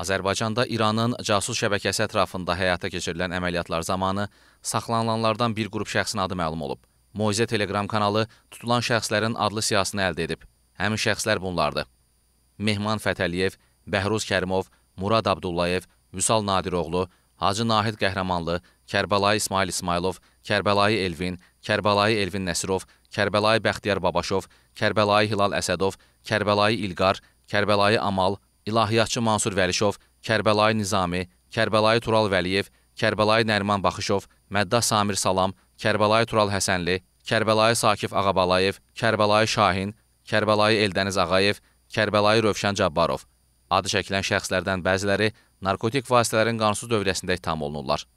Azərbaycanda İranın casus şəbəkəsi ətrafında həyata keçirilən əməliyyatlar zamanı saxlanılanlardan bir qrup şəxsin adı məlum olub. Moizə Telegram kanalı tutulan şəxslərin adlı siyasını əldə edib. Həmin şəxslər bunlardır. Mehman Fətəliyev, Bəhruz Kərimov, Murad Abdullayev, Vüsal Nadiroğlu, Hacı Nahid Qəhrəmanlı, Kərbəlayi İsmail İsmailov, Kərbəlayi Elvin, Kərbəlayi Elvin Nəsirov, Kərbəlayi Bəxtiyar Babaşov, Kərbəlayi Hilal Əsədov, Kərbəlayi İlqar, Kərbəlayi Amal, İlahiyyatçı Mansur Vəlişov, Kərbəlayi Nizami, Kərbəlayi Tural Vəliyev, Kərbəlayi Nəriman Baxışov, Mədda Samir Salam, Kərbəlayi Tural Həsənli, Kərbəlayi Sakif Ağabalayev, Kərbəlayi Şahin, Kərbəlayi Eldəniz Ağayev, Kərbəlayi Rövşən Cabbarov. Adı çəkilən şəxslərdən bəziləri narkotik vasitələrin qanunsuz dövriyyəsində ittiham olunurlar.